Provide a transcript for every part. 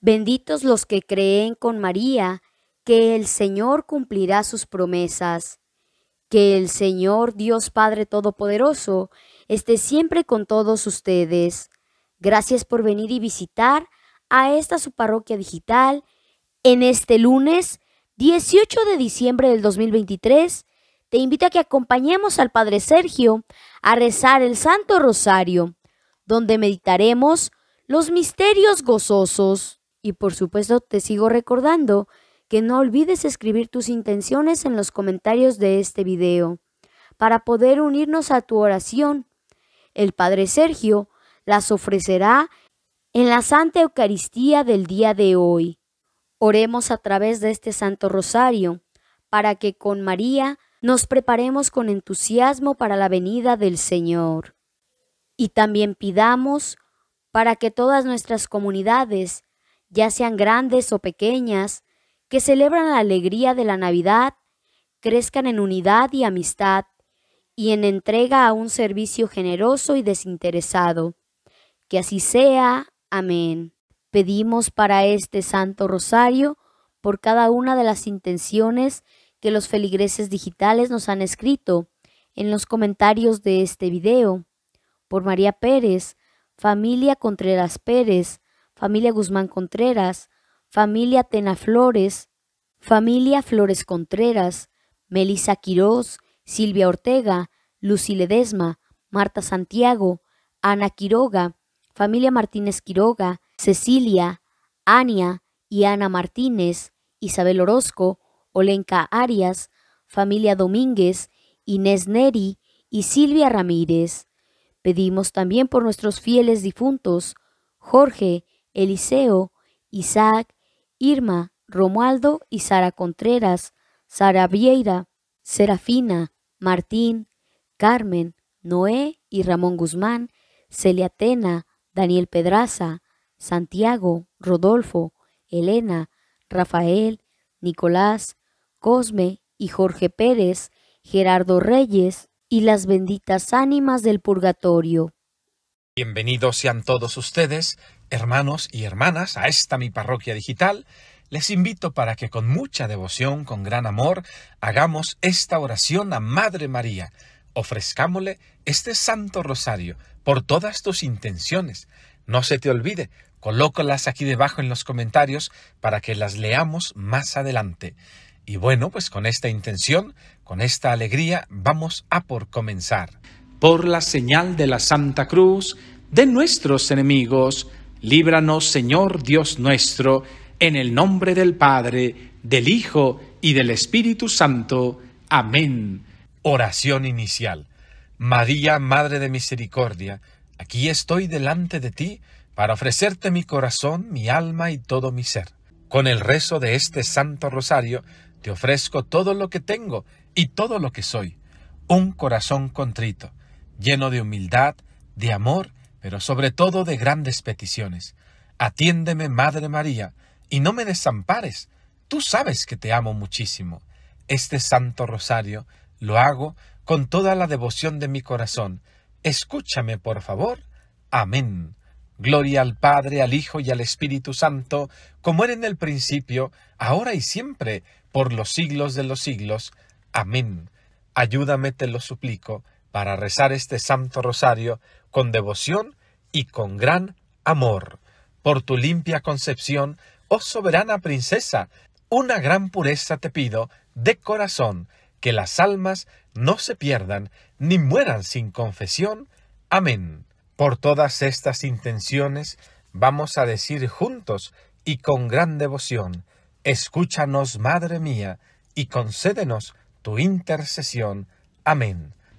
Benditos los que creen con María, que el Señor cumplirá sus promesas. Que el Señor Dios Padre Todopoderoso esté siempre con todos ustedes. Gracias por venir y visitar a esta su parroquia digital en este lunes 18 de diciembre del 2023. Te invito a que acompañemos al Padre Sergio a rezar el Santo Rosario, donde meditaremos los misterios gozosos. Y por supuesto te sigo recordando que no olvides escribir tus intenciones en los comentarios de este video para poder unirnos a tu oración. El Padre Sergio las ofrecerá en la Santa Eucaristía del día de hoy. Oremos a través de este Santo Rosario para que con María nos preparemos con entusiasmo para la venida del Señor. Y también pidamos para que todas nuestras comunidades ya sean grandes o pequeñas, que celebran la alegría de la Navidad, crezcan en unidad y amistad y en entrega a un servicio generoso y desinteresado. Que así sea. Amén. Pedimos para este Santo Rosario por cada una de las intenciones que los feligreses digitales nos han escrito en los comentarios de este video. Por María Pérez, familia Contreras Pérez, familia Guzmán Contreras, familia Tena Flores, familia Flores Contreras, Melisa Quiroz, Silvia Ortega, Lucy Ledesma, Marta Santiago, Ana Quiroga, familia Martínez Quiroga, Cecilia, Ania y Ana Martínez, Isabel Orozco, Olenka Arias, familia Domínguez, Inés Neri y Silvia Ramírez. Pedimos también por nuestros fieles difuntos, Jorge Eliseo, Isaac, Irma, Romualdo y Sara Contreras, Sara Vieira, Serafina, Martín, Carmen, Noé y Ramón Guzmán, Celia Atena, Daniel Pedraza, Santiago, Rodolfo, Elena, Rafael, Nicolás, Cosme y Jorge Pérez, Gerardo Reyes y las benditas ánimas del purgatorio. Bienvenidos sean todos ustedes Hermanos y hermanas, a esta mi parroquia digital, les invito para que con mucha devoción, con gran amor, hagamos esta oración a Madre María. Ofrezcámosle este Santo Rosario por todas tus intenciones. No se te olvide, colócalas aquí debajo en los comentarios para que las leamos más adelante. Y bueno, pues con esta intención, con esta alegría, vamos a por comenzar. Por la señal de la Santa Cruz, de nuestros enemigos, Líbranos, Señor Dios nuestro, en el nombre del Padre, del Hijo y del Espíritu Santo. Amén. Oración inicial. María, Madre de Misericordia, aquí estoy delante de ti para ofrecerte mi corazón, mi alma y todo mi ser. Con el rezo de este Santo Rosario, te ofrezco todo lo que tengo y todo lo que soy, un corazón contrito, lleno de humildad, de amor y pero sobre todo de grandes peticiones. Atiéndeme, Madre María, y no me desampares. Tú sabes que te amo muchísimo. Este Santo Rosario lo hago con toda la devoción de mi corazón. Escúchame, por favor. Amén. Gloria al Padre, al Hijo y al Espíritu Santo, como era en el principio, ahora y siempre, por los siglos de los siglos. Amén. Ayúdame, te lo suplico, para rezar este Santo Rosario con devoción y con gran amor. Por tu limpia concepción, oh soberana princesa, una gran pureza te pido de corazón, que las almas no se pierdan ni mueran sin confesión. Amén. Por todas estas intenciones vamos a decir juntos y con gran devoción, escúchanos, Madre mía, y concédenos tu intercesión. Amén.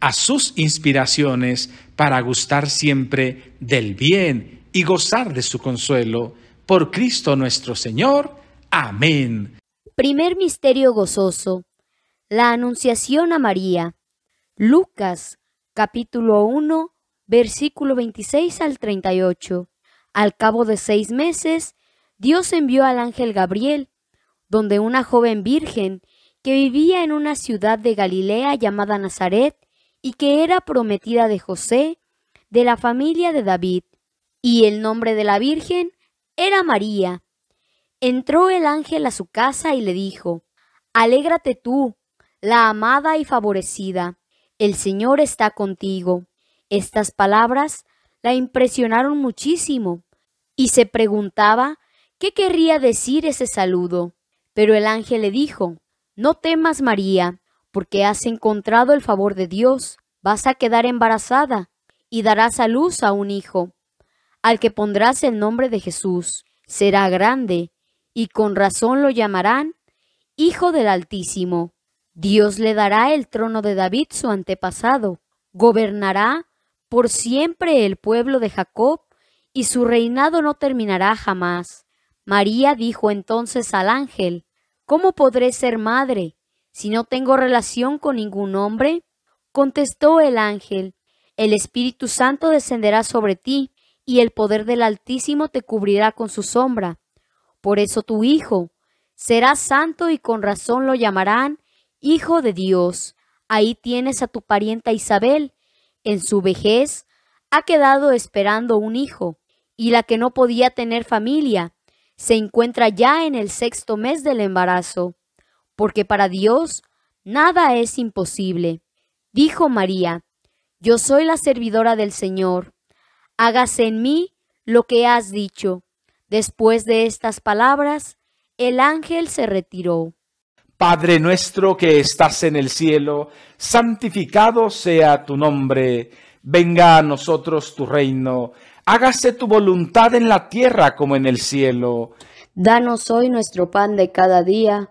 a sus inspiraciones para gustar siempre del bien y gozar de su consuelo. Por Cristo nuestro Señor. Amén. Primer Misterio Gozoso. La Anunciación a María. Lucas capítulo 1 versículo 26 al 38. Al cabo de seis meses, Dios envió al ángel Gabriel, donde una joven virgen que vivía en una ciudad de Galilea llamada Nazaret, y que era prometida de José, de la familia de David, y el nombre de la Virgen era María. Entró el ángel a su casa y le dijo, Alégrate tú, la amada y favorecida, el Señor está contigo. Estas palabras la impresionaron muchísimo y se preguntaba qué querría decir ese saludo. Pero el ángel le dijo, No temas, María, porque has encontrado el favor de Dios, vas a quedar embarazada y darás a luz a un hijo, al que pondrás el nombre de Jesús. Será grande, y con razón lo llamarán Hijo del Altísimo. Dios le dará el trono de David su antepasado, gobernará por siempre el pueblo de Jacob, y su reinado no terminará jamás. María dijo entonces al ángel, ¿Cómo podré ser madre? si no tengo relación con ningún hombre? Contestó el ángel, el Espíritu Santo descenderá sobre ti, y el poder del Altísimo te cubrirá con su sombra. Por eso tu Hijo será santo y con razón lo llamarán Hijo de Dios. Ahí tienes a tu parienta Isabel. En su vejez ha quedado esperando un hijo, y la que no podía tener familia, se encuentra ya en el sexto mes del embarazo porque para Dios nada es imposible. Dijo María, Yo soy la servidora del Señor, hágase en mí lo que has dicho. Después de estas palabras, el ángel se retiró. Padre nuestro que estás en el cielo, santificado sea tu nombre, venga a nosotros tu reino, hágase tu voluntad en la tierra como en el cielo. Danos hoy nuestro pan de cada día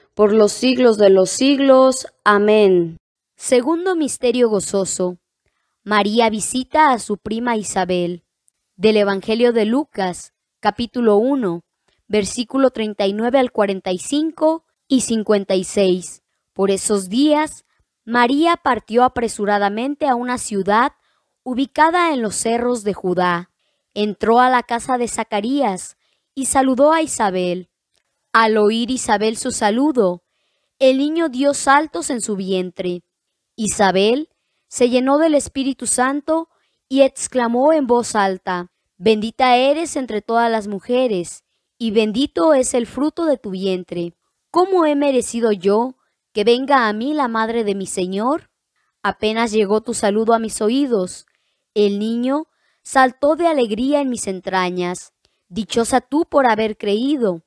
por los siglos de los siglos. Amén. Segundo Misterio Gozoso. María visita a su prima Isabel. Del Evangelio de Lucas, capítulo 1, versículo 39 al 45 y 56. Por esos días, María partió apresuradamente a una ciudad ubicada en los cerros de Judá. Entró a la casa de Zacarías y saludó a Isabel. Al oír Isabel su saludo, el niño dio saltos en su vientre. Isabel se llenó del Espíritu Santo y exclamó en voz alta, Bendita eres entre todas las mujeres, y bendito es el fruto de tu vientre. ¿Cómo he merecido yo que venga a mí la madre de mi Señor? Apenas llegó tu saludo a mis oídos, el niño saltó de alegría en mis entrañas. Dichosa tú por haber creído,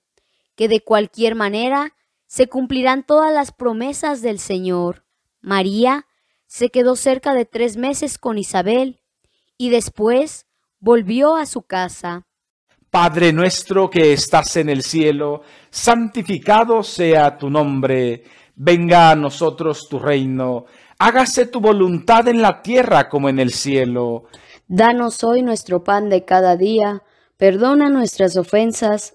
que de cualquier manera se cumplirán todas las promesas del Señor. María se quedó cerca de tres meses con Isabel y después volvió a su casa. Padre nuestro que estás en el cielo, santificado sea tu nombre, venga a nosotros tu reino, hágase tu voluntad en la tierra como en el cielo. Danos hoy nuestro pan de cada día, perdona nuestras ofensas,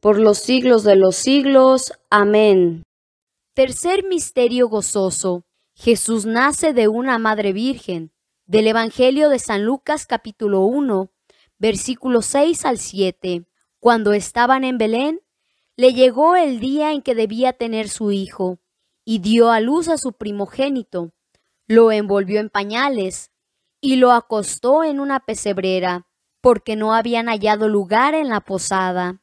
por los siglos de los siglos. Amén. Tercer misterio gozoso. Jesús nace de una madre virgen. Del Evangelio de San Lucas capítulo 1, versículos 6 al 7. Cuando estaban en Belén, le llegó el día en que debía tener su hijo, y dio a luz a su primogénito. Lo envolvió en pañales, y lo acostó en una pesebrera, porque no habían hallado lugar en la posada.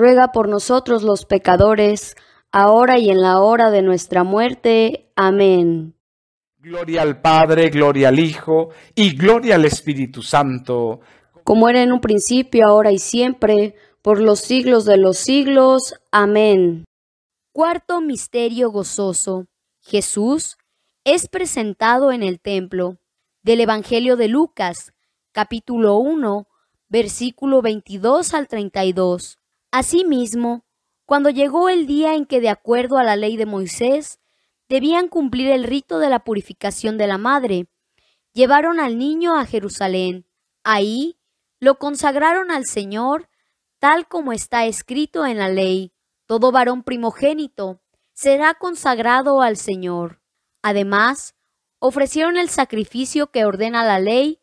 ruega por nosotros los pecadores, ahora y en la hora de nuestra muerte. Amén. Gloria al Padre, gloria al Hijo y gloria al Espíritu Santo. Como era en un principio, ahora y siempre, por los siglos de los siglos. Amén. Cuarto misterio gozoso. Jesús es presentado en el templo. Del Evangelio de Lucas, capítulo 1, versículo 22 al 32. Asimismo, cuando llegó el día en que, de acuerdo a la ley de Moisés, debían cumplir el rito de la purificación de la madre, llevaron al niño a Jerusalén. Ahí lo consagraron al Señor, tal como está escrito en la ley. Todo varón primogénito será consagrado al Señor. Además, ofrecieron el sacrificio que ordena la ley,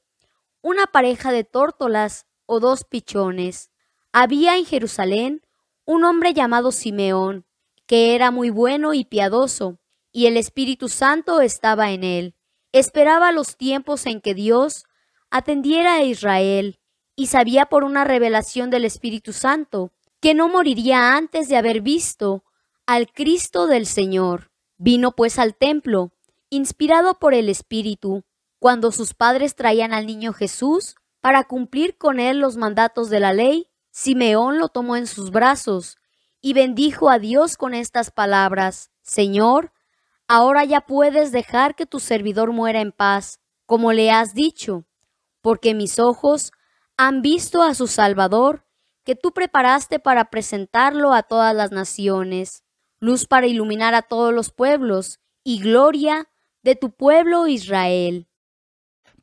una pareja de tórtolas o dos pichones. Había en Jerusalén un hombre llamado Simeón, que era muy bueno y piadoso, y el Espíritu Santo estaba en él. Esperaba los tiempos en que Dios atendiera a Israel, y sabía por una revelación del Espíritu Santo que no moriría antes de haber visto al Cristo del Señor. Vino pues al templo, inspirado por el Espíritu, cuando sus padres traían al niño Jesús para cumplir con él los mandatos de la ley Simeón lo tomó en sus brazos y bendijo a Dios con estas palabras, Señor, ahora ya puedes dejar que tu servidor muera en paz, como le has dicho, porque mis ojos han visto a su Salvador, que tú preparaste para presentarlo a todas las naciones, luz para iluminar a todos los pueblos y gloria de tu pueblo Israel.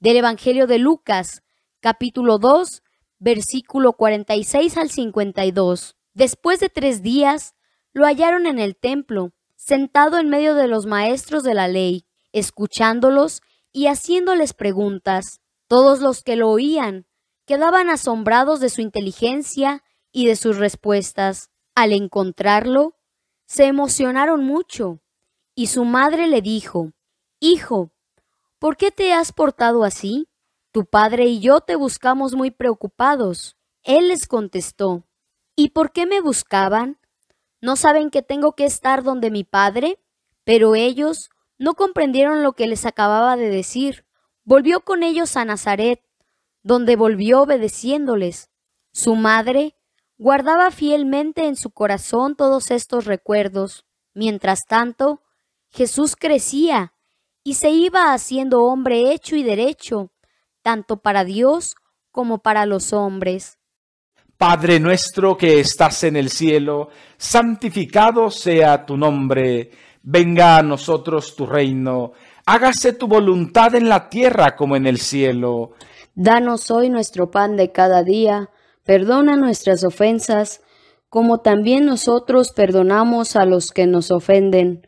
del Evangelio de Lucas, capítulo 2, versículo 46 al 52. Después de tres días, lo hallaron en el templo, sentado en medio de los maestros de la ley, escuchándolos y haciéndoles preguntas. Todos los que lo oían quedaban asombrados de su inteligencia y de sus respuestas. Al encontrarlo, se emocionaron mucho, y su madre le dijo, Hijo, ¿Por qué te has portado así? Tu padre y yo te buscamos muy preocupados. Él les contestó, ¿Y por qué me buscaban? ¿No saben que tengo que estar donde mi padre? Pero ellos no comprendieron lo que les acababa de decir. Volvió con ellos a Nazaret, donde volvió obedeciéndoles. Su madre guardaba fielmente en su corazón todos estos recuerdos. Mientras tanto, Jesús crecía y se iba haciendo hombre hecho y derecho, tanto para Dios como para los hombres. Padre nuestro que estás en el cielo, santificado sea tu nombre, venga a nosotros tu reino, hágase tu voluntad en la tierra como en el cielo. Danos hoy nuestro pan de cada día, perdona nuestras ofensas, como también nosotros perdonamos a los que nos ofenden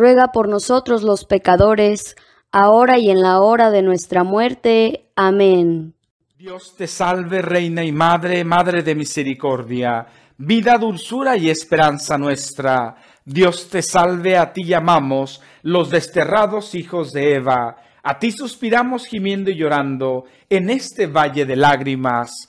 ruega por nosotros los pecadores, ahora y en la hora de nuestra muerte. Amén. Dios te salve, Reina y Madre, Madre de Misericordia, vida, dulzura y esperanza nuestra. Dios te salve, a ti llamamos, los desterrados hijos de Eva. A ti suspiramos gimiendo y llorando en este valle de lágrimas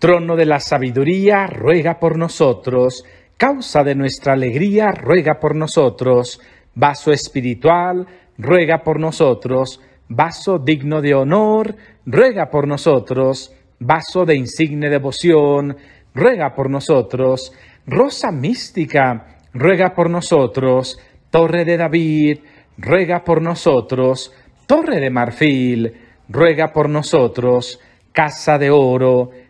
Trono de la sabiduría, ruega por nosotros. Causa de nuestra alegría, ruega por nosotros. Vaso espiritual, ruega por nosotros. Vaso digno de honor, ruega por nosotros. Vaso de insigne devoción, ruega por nosotros. Rosa mística, ruega por nosotros. Torre de David, ruega por nosotros. Torre de marfil, ruega por nosotros. Casa de oro,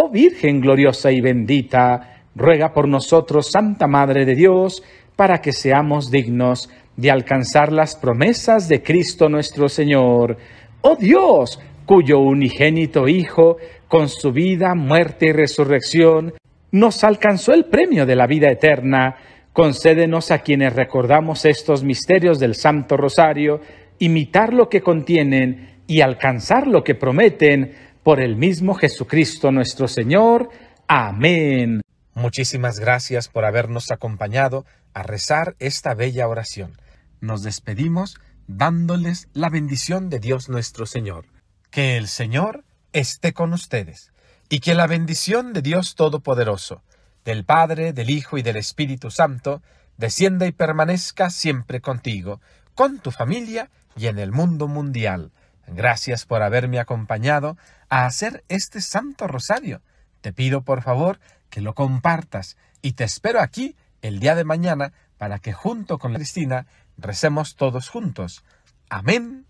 Oh Virgen gloriosa y bendita, ruega por nosotros, Santa Madre de Dios, para que seamos dignos de alcanzar las promesas de Cristo nuestro Señor. Oh Dios, cuyo unigénito Hijo, con su vida, muerte y resurrección, nos alcanzó el premio de la vida eterna, concédenos a quienes recordamos estos misterios del Santo Rosario, imitar lo que contienen y alcanzar lo que prometen por el mismo Jesucristo nuestro Señor. Amén. Muchísimas gracias por habernos acompañado a rezar esta bella oración. Nos despedimos dándoles la bendición de Dios nuestro Señor. Que el Señor esté con ustedes y que la bendición de Dios Todopoderoso, del Padre, del Hijo y del Espíritu Santo, descienda y permanezca siempre contigo, con tu familia y en el mundo mundial. Gracias por haberme acompañado a hacer este Santo Rosario. Te pido por favor que lo compartas y te espero aquí el día de mañana para que junto con Cristina recemos todos juntos. Amén.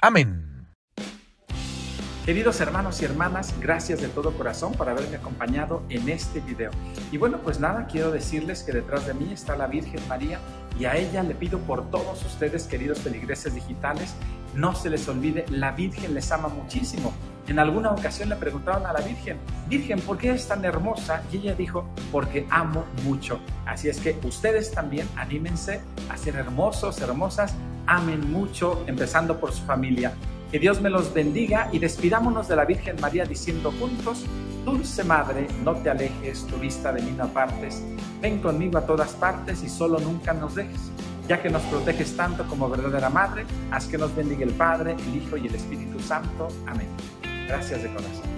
Amén. Queridos hermanos y hermanas, gracias de todo corazón por haberme acompañado en este video. Y bueno, pues nada, quiero decirles que detrás de mí está la Virgen María y a ella le pido por todos ustedes, queridos feligreses digitales, no se les olvide, la Virgen les ama muchísimo. En alguna ocasión le preguntaron a la Virgen, Virgen, ¿por qué es tan hermosa? Y ella dijo, porque amo mucho. Así es que ustedes también anímense a ser hermosos, hermosas, amen mucho, empezando por su familia. Que Dios me los bendiga y despidámonos de la Virgen María diciendo juntos, Dulce Madre, no te alejes, tu vista de mí no apartes, ven conmigo a todas partes y solo nunca nos dejes ya que nos proteges tanto como verdadera Madre, haz que nos bendiga el Padre, el Hijo y el Espíritu Santo. Amén. Gracias de corazón.